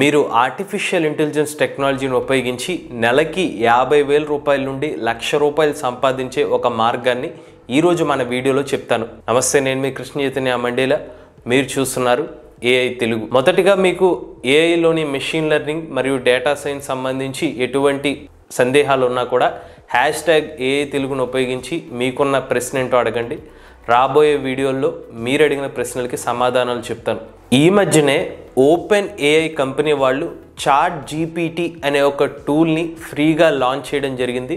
మీరు artificial intelligence టెక్నాలజీని ఉపయోగించి నెలకి యాభై వేల రూపాయల నుండి లక్ష రూపాయలు సంపాదించే ఒక మార్గాన్ని ఈరోజు మన వీడియోలో చెప్తాను నమస్తే నేను మీ కృష్ణ చైతన్య మండేలా మీరు చూస్తున్నారు ఏఐ తెలుగు మొదటిగా మీకు ఏఐలోని మెషిన్ లెర్నింగ్ మరియు డేటా సైన్స్ సంబంధించి ఎటువంటి సందేహాలు ఉన్నా కూడా హ్యాష్ ట్యాగ్ ఏఐ తెలుగును ఉపయోగించి మీకున్న ప్రశ్న ఏంటో అడగండి రాబోయే వీడియోల్లో మీరు అడిగిన ప్రశ్నలకి సమాధానాలు చెప్తాను ఈ మధ్యనే ఓపెన్ ఏఐ కంపెనీ వాళ్ళు చాట్ జీపీటీ అనే ఒక టూల్ని ఫ్రీగా లాంచ్ చేయడం జరిగింది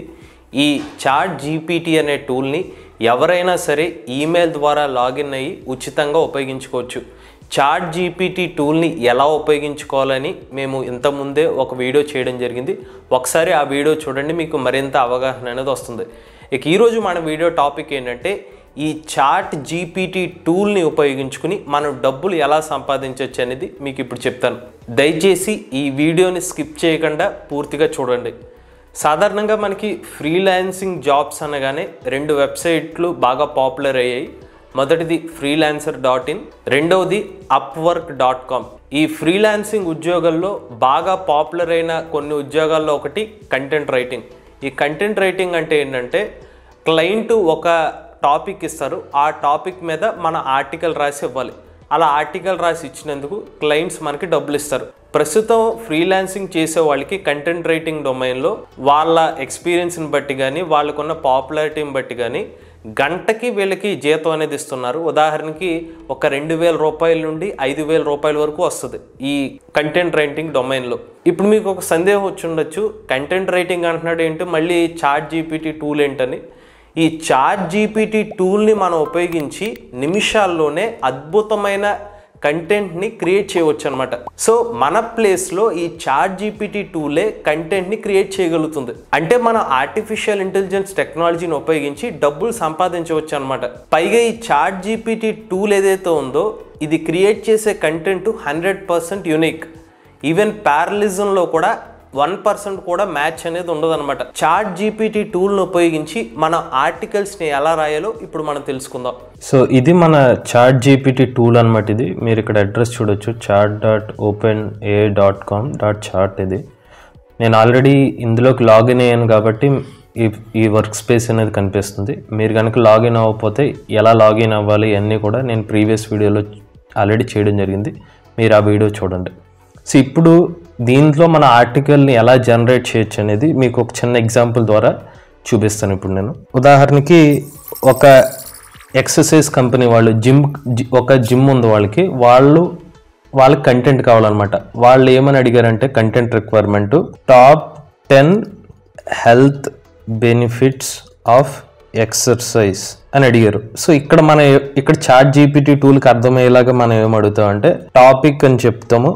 ఈ చాట్ జీపీటీ అనే టూల్ని ఎవరైనా సరే ఈమెయిల్ ద్వారా లాగిన్ అయ్యి ఉచితంగా ఉపయోగించుకోవచ్చు చాట్ జీపీటీ టూల్ని ఎలా ఉపయోగించుకోవాలని మేము ఇంతకుముందే ఒక వీడియో చేయడం జరిగింది ఒకసారి ఆ వీడియో చూడండి మీకు మరింత అవగాహన అనేది వస్తుంది ఇక ఈరోజు మన వీడియో టాపిక్ ఏంటంటే ఈ చాట్ జీపీటీ టూల్ని ఉపయోగించుకుని మనం డబ్బులు ఎలా సంపాదించవచ్చు అనేది మీకు ఇప్పుడు చెప్తాను దయచేసి ఈ వీడియోని స్కిప్ చేయకుండా పూర్తిగా చూడండి సాధారణంగా మనకి ఫ్రీలాన్సింగ్ జాబ్స్ అనగానే రెండు వెబ్సైట్లు బాగా పాపులర్ అయ్యాయి మొదటిది ఫ్రీలాన్సర్ డాట్ ఇన్ రెండవది అప్వర్క్ డాట్ కామ్ ఈ ఫ్రీలాన్సింగ్ ఉద్యోగాల్లో బాగా పాపులర్ అయిన కొన్ని ఉద్యోగాల్లో ఒకటి కంటెంట్ రైటింగ్ ఈ కంటెంట్ రైటింగ్ అంటే ఏంటంటే క్లయింట్ ఒక టాపిక్ ఇస్తారు ఆ టాపిక్ మీద మన ఆర్టికల్ రాసి ఇవ్వాలి అలా ఆర్టికల్ రాసి ఇచ్చినందుకు క్లయింట్స్ మనకి డబ్బులు ఇస్తారు ప్రస్తుతం ఫ్రీలాన్సింగ్ చేసే వాళ్ళకి కంటెంట్ రైటింగ్ డొమైన్లో వాళ్ళ ఎక్స్పీరియన్స్ని బట్టి కానీ వాళ్ళకున్న పాపులారిటీని బట్టి కానీ గంటకి వీళ్ళకి జీతం అనేది ఇస్తున్నారు ఉదాహరణకి ఒక రెండు వేల రూపాయల నుండి ఐదు వేల రూపాయల వరకు వస్తుంది ఈ కంటెంట్ రైటింగ్ డొమైన్లో ఇప్పుడు మీకు ఒక సందేహం వచ్చి ఉండొచ్చు కంటెంట్ రైటింగ్ అంటున్నాడు ఏంటి మళ్ళీ చాట్ జీపీటీ టూల్ ఏంటని ఈ చాట్ జీపీటీ టూల్ని మనం ఉపయోగించి నిమిషాల్లోనే అద్భుతమైన కంటెంట్ని క్రియేట్ చేయవచ్చు అనమాట సో మన ప్లేస్లో ఈ చాట్ జీపీటీ టూలే కంటెంట్ని క్రియేట్ చేయగలుగుతుంది అంటే మనం ఆర్టిఫిషియల్ ఇంటెలిజెన్స్ టెక్నాలజీని ఉపయోగించి డబ్బులు సంపాదించవచ్చు అనమాట పైగా ఈ చాట్ జీపీటీ టూల్ ఏదైతే ఉందో ఇది క్రియేట్ చేసే content hundred percent unique even ప్యారలిజంలో కూడా వన్ పర్సెంట్ కూడా మ్యాచ్ అనేది ఉండదన్నమాట చాట్ జీపీటీ టూల్ను ఉపయోగించి మన ఆర్టికల్స్ని ఎలా రాయాలో ఇప్పుడు మనం తెలుసుకుందాం సో ఇది మన చాట్ జీపీటీ టూల్ అనమాట ఇది మీరు ఇక్కడ అడ్రస్ చూడొచ్చు chat dot open A dot com dot chat ఇది నేను ఆల్రెడీ ఇందులోకి లాగిన్ అయ్యాను కాబట్టి ఈ ఈ వర్క్ స్పేస్ అనేది కనిపిస్తుంది మీరు కనుక లాగిన్ అవ్వకపోతే ఎలా లాగిన్ అవ్వాలి అన్నీ కూడా నేను ప్రీవియస్ వీడియోలో ఆల్రెడీ చేయడం జరిగింది మీరు ఆ వీడియో చూడండి సో ఇప్పుడు దీంట్లో మన ఆర్టికల్ని ఎలా జనరేట్ చేయొచ్చు అనేది మీకు ఒక చిన్న ఎగ్జాంపుల్ ద్వారా చూపిస్తాను ఇప్పుడు నేను ఉదాహరణకి ఒక ఎక్సర్సైజ్ కంపెనీ వాళ్ళు జిమ్ ఒక జిమ్ ఉంది వాళ్ళకి వాళ్ళు వాళ్ళకి కంటెంట్ కావాలన్నమాట వాళ్ళు ఏమని అడిగారంటే content requirement top ten health benefits of exercise అని అడిగారు సో ఇక్కడ మన ఇక్కడ చాట్ జీపీటీ టూల్కి అర్థమయ్యేలాగా మనం ఏమడుగుతామంటే టాపిక్ అని చెప్తాము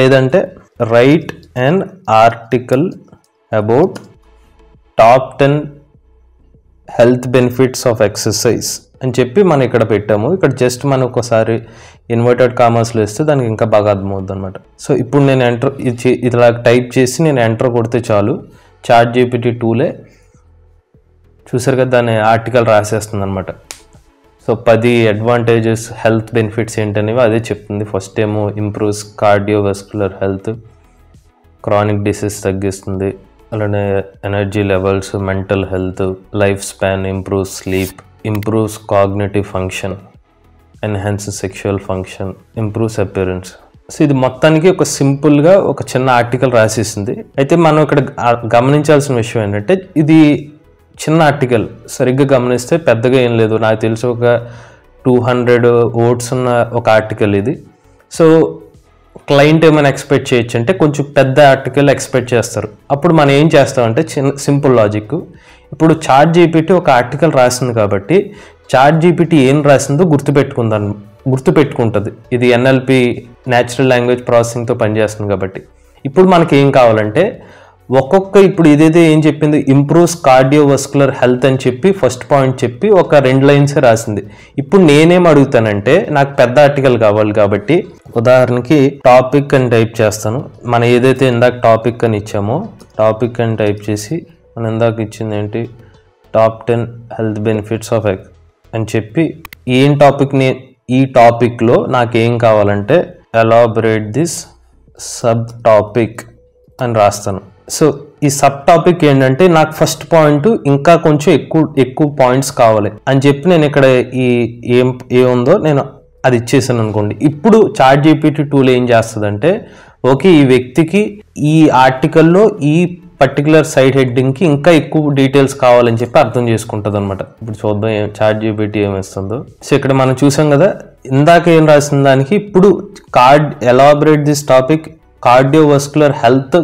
లేదంటే write an article about top ten health benefits of exercise అని చెప్పి మనం ఇక్కడ పెట్టాము ఇక్కడ జస్ట్ మనం ఒకసారి ఇన్వర్టెడ్ కామర్స్లో ఇస్తే దానికి ఇంకా బాగా అర్థమవుద్ది అనమాట సో ఇప్పుడు నేను ఎంటర్ ఇలా టైప్ చేసి నేను ఎంటర్ కొడితే చాలు చాట్ జీపీటీ టూలే చూసారు కదా దాని ఆర్టికల్ రాసేస్తుంది అనమాట సో పది అడ్వాంటేజెస్ హెల్త్ బెనిఫిట్స్ ఏంటనేవి అదే చెప్తుంది ఫస్ట్ ఏమో improves cardiovascular health chronic disease తగ్గిస్తుంది అలానే energy levels mental health life span improve sleep improves cognitive function enhance sexual function improves appearance so ఇది మొత్తానికి ఒక సింపుల్గా ఒక చిన్న ఆర్టికల్ రాసేసింది అయితే మనం ఇక్కడ గమనించాల్సిన విషయం ఏంటంటే ఇది చిన్న ఆర్టికల్ సరిగ్గా గమనిస్తే పెద్దగా ఏం లేదు నాకు తెలిసి ఒక టూ హండ్రెడ్ ఓట్స్ ఉన్న ఒక ఆర్టికల్ ఇది సో క్లయింట్ ఏమైనా ఎక్స్పెక్ట్ చేయొచ్చు అంటే కొంచెం పెద్ద ఆర్టికల్ ఎక్స్పెక్ట్ చేస్తారు అప్పుడు మనం ఏం చేస్తామంటే చిన్న సింపుల్ లాజిక్ ఇప్పుడు చార్ట్ జీపీటీ ఒక ఆర్టికల్ రాసింది కాబట్టి చార్ట్ జీపీటీ ఏం రాసిందో గుర్తుపెట్టుకుందాం గుర్తుపెట్టుకుంటుంది ఇది ఎన్ఎల్పి న్యాచురల్ లాంగ్వేజ్ ప్రాసెసింగ్తో పనిచేస్తుంది కాబట్టి ఇప్పుడు మనకి ఏం కావాలంటే ఒక్కొక్క ఇప్పుడు ఇదేదో ఏం చెప్పింది ఇంప్రూవ్స్ కార్డియోవస్కులర్ హెల్త్ అని చెప్పి ఫస్ట్ పాయింట్ చెప్పి ఒక రెండు లైన్స్ రాసింది ఇప్పుడు నేనేం అడుగుతానంటే నాకు పెద్ద ఆర్టికల్ కావాలి కాబట్టి ఉదాహరణకి టాపిక్ అని టైప్ చేస్తాను మనం ఏదైతే ఇందాక టాపిక్ అని ఇచ్చామో టాపిక్ అని టైప్ చేసి మనం ఇందాక ఇచ్చింది ఏంటి top ten health benefits of egg అని చెప్పి ఏం టాపిక్ని ఈ టాపిక్లో నాకేం కావాలంటే ఎలాబరేట్ దిస్ సబ్ టాపిక్ అని రాస్తాను సో ఈ సబ్ టాపిక్ ఏంటంటే నాకు ఫస్ట్ పాయింట్ ఇంకా కొంచెం ఎక్కువ ఎక్కువ పాయింట్స్ కావాలి అని చెప్పి నేను ఇక్కడ ఈ ఏం ఏముందో నేను అది ఇచ్చేసాను అనుకోండి ఇప్పుడు చాట్ జీపీటీ టూల్ ఏం చేస్తుందంటే ఓకే ఈ వ్యక్తికి ఈ ఆర్టికల్లో ఈ పర్టికులర్ సైడ్ హెడ్డింగ్కి ఇంకా ఎక్కువ డీటెయిల్స్ కావాలని చెప్పి అర్థం చేసుకుంటుంది అనమాట ఇప్పుడు చూద్దాం ఏం చాట్ జీపీటీ ఏమిస్తుందో సో ఇక్కడ మనం చూసాం కదా ఇందాక ఏం రాసిన దానికి ఇప్పుడు card elaborate this topic cardiovascular health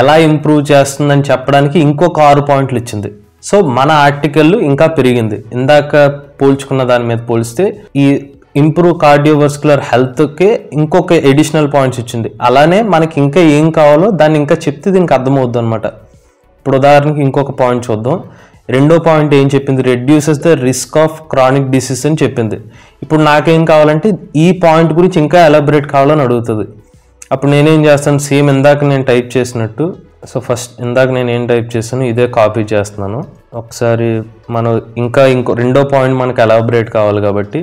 ఎలా ఇంప్రూవ్ చేస్తుందని చెప్పడానికి ఇంకొక ఆరు పాయింట్లు ఇచ్చింది సో మన ఆర్టికల్ ఇంకా పెరిగింది ఇందాక పోల్చుకున్న దాని మీద పోలిస్తే ఈ ఇంప్రూవ్ కార్డియోవస్కులర్ హెల్త్కి ఇంకొక ఎడిషనల్ పాయింట్స్ ఇచ్చింది అలానే మనకి ఇంకా ఏం కావాలో దాన్ని ఇంకా చెప్తే దీనికి అర్థమవుద్ది అనమాట ఇప్పుడు ఉదాహరణకి ఇంకొక పాయింట్ చూద్దాం రెండో పాయింట్ ఏం చెప్పింది reduces the risk of chronic disease అని చెప్పింది ఇప్పుడు నాకేం కావాలంటే ఈ పాయింట్ గురించి ఇంకా ఎలాబరేట్ కావాలని అడుగుతుంది అప్పుడు నేనేం చేస్తాను సేమ్ ఇందాక నేను టైప్ చేసినట్టు సో ఫస్ట్ ఇందాక నేను ఏం టైప్ చేస్తాను ఇదే కాపీ చేస్తున్నాను ఒకసారి మనం ఇంకా ఇంకో రెండో పాయింట్ మనకు ఎలాబరేట్ కావాలి కాబట్టి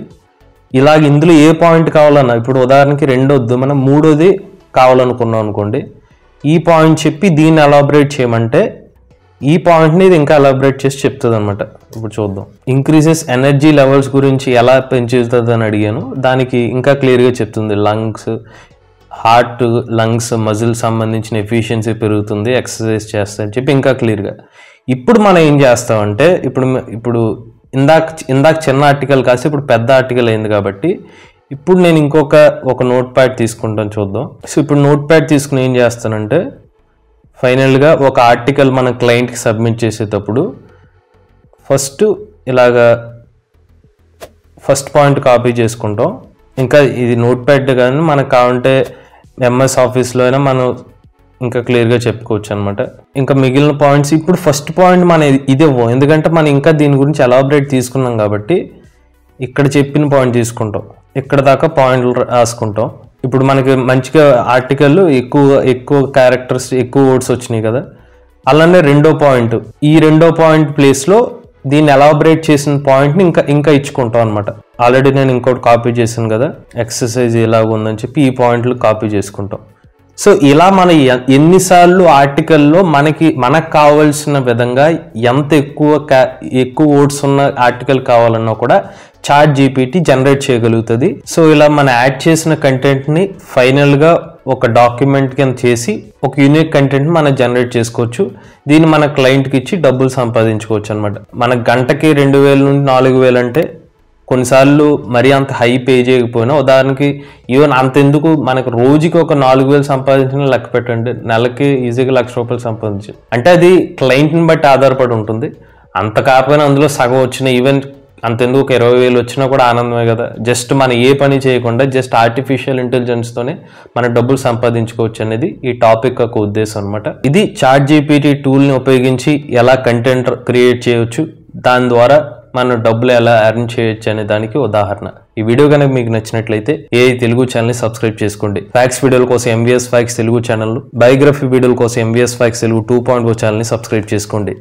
ఇలాగ ఇందులో ఏ పాయింట్ కావాలన్నా ఇప్పుడు ఉదాహరణకి వద్దు మనం మూడోది కావాలనుకున్నాం అనుకోండి ఈ పాయింట్ చెప్పి దీన్ని ఎలాబరేట్ చేయమంటే ఈ పాయింట్ని ఇది ఇంకా ఎలాబరేట్ చేసి చెప్తుంది అనమాట ఇప్పుడు చూద్దాం ఇంక్రీజెస్ ఎనర్జీ లెవెల్స్ గురించి ఎలా పెంచుతుంది అని అడిగాను దానికి ఇంకా క్లియర్గా చెప్తుంది లంగ్స్ హార్ట్ లంగ్స్ మజిల్ సంబంధించిన ఎఫిషియన్సీ పెరుగుతుంది ఎక్సర్సైజ్ చేస్తా అని చెప్పి ఇంకా క్లియర్గా ఇప్పుడు మనం ఏం చేస్తామంటే ఇప్పుడు ఇప్పుడు ఇందాక ఇందాక చిన్న ఆర్టికల్ కాసి ఇప్పుడు పెద్ద ఆర్టికల్ అయింది కాబట్టి ఇప్పుడు నేను ఇంకొక ఒక నోట్ ప్యాడ్ తీసుకుంటాను చూద్దాం సో ఇప్పుడు నోట్ ప్యాడ్ తీసుకుని ఏం చేస్తానంటే ఫైనల్గా ఒక ఆర్టికల్ మన క్లయింట్కి సబ్మిట్ చేసేటప్పుడు ఫస్ట్ ఇలాగా ఫస్ట్ పాయింట్ కాపీ చేసుకుంటాం ఇంకా ఇది నోట్ ప్యాడ్ కానీ మనకు కావాలంటే ఎంఎస్ ఆఫీస్లో అయినా మనం ఇంకా క్లియర్గా చెప్పుకోవచ్చు అనమాట ఇంకా మిగిలిన పాయింట్స్ ఇప్పుడు ఫస్ట్ పాయింట్ మన ఇదేవో ఎందుకంటే మనం ఇంకా దీని గురించి ఎలాబరేట్ తీసుకున్నాం కాబట్టి ఇక్కడ చెప్పిన పాయింట్ తీసుకుంటాం ఇక్కడ దాకా పాయింట్లు రాసుకుంటాం ఇప్పుడు మనకి మంచిగా ఆర్టికల్ ఎక్కువ ఎక్కువ క్యారెక్టర్స్ ఎక్కువ వర్డ్స్ వచ్చినాయి కదా అలానే రెండో పాయింట్ ఈ రెండో పాయింట్ ప్లేస్లో దీన్ని ఎలాబరేట్ చేసిన పాయింట్ని ఇంకా ఇంకా ఇచ్చుకుంటాం అనమాట ఆల్రెడీ నేను ఇంకోటి కాపీ చేశాను కదా ఎక్సర్సైజ్ ఎలాగ ఉందని చెప్పి ఈ పాయింట్లు కాపీ చేసుకుంటాం సో ఇలా మన ఎన్నిసార్లు ఆర్టికల్లో మనకి మనకు కావాల్సిన విధంగా ఎంత ఎక్కువ ఎక్కువ ఓట్స్ ఉన్న ఆర్టికల్ కావాలన్నా కూడా చార్ట్ జీపీటీ జనరేట్ చేయగలుగుతుంది సో ఇలా మనం యాడ్ చేసిన కంటెంట్ని ఫైనల్గా ఒక డాక్యుమెంట్ కింద చేసి ఒక యూనిక్ కంటెంట్ మనం జనరేట్ చేసుకోవచ్చు దీన్ని మన క్లయింట్కి ఇచ్చి డబ్బులు సంపాదించుకోవచ్చు అనమాట మన గంటకి రెండు వేల నుండి నాలుగు వేలు అంటే కొన్నిసార్లు మరీ అంత హై పే చేయకపోయినా ఉదాహరణకి ఈవెన్ అంతెందుకు మనకు రోజుకి ఒక నాలుగు వేలు సంపాదించిన లెక్క పెట్టండి నెలకి ఈజీగా లక్ష రూపాయలు సంపాదించి అంటే అది క్లయింట్ని బట్టి ఆధారపడి ఉంటుంది అంత కాకపోయినా అందులో సగం వచ్చిన ఈవెన్ అంతెందుకు ఒక ఇరవై వేలు వచ్చినా కూడా ఆనందమే కదా జస్ట్ మనం ఏ పని చేయకుండా జస్ట్ ఆర్టిఫిషియల్ ఇంటెలిజెన్స్తోనే మన డబ్బులు సంపాదించుకోవచ్చు అనేది ఈ టాపిక్ యొక్క ఉద్దేశం అనమాట ఇది చాట్ జీపీటీ టూల్ని ఉపయోగించి ఎలా కంటెంట్ క్రియేట్ చేయవచ్చు దాని ద్వారా మనం డబ్బులు ఎలా అర్న్ చేయొచ్చు అనే దానికి ఉదాహరణ ఈ వీడియో కనుక మీకు నచ్చినట్లయితే ఏ తెలుగు ఛానల్ని సబ్స్క్రైబ్ చేసుకోండి ఫ్యాక్స్ వీడియోల కోసం MVS facts Telugu channel biography వీడియోల కోసం MVS facts Telugu two point O ఛానల్ని సబ్స్క్రైబ్ చేసుకోండి